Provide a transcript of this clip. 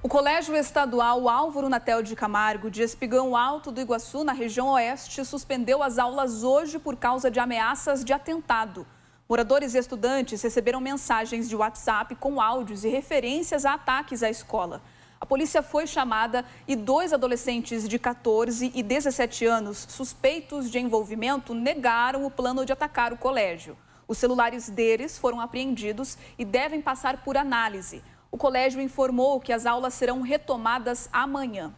O Colégio Estadual Álvaro Natel de Camargo, de Espigão Alto do Iguaçu, na região oeste, suspendeu as aulas hoje por causa de ameaças de atentado. Moradores e estudantes receberam mensagens de WhatsApp com áudios e referências a ataques à escola. A polícia foi chamada e dois adolescentes de 14 e 17 anos, suspeitos de envolvimento, negaram o plano de atacar o colégio. Os celulares deles foram apreendidos e devem passar por análise. O colégio informou que as aulas serão retomadas amanhã.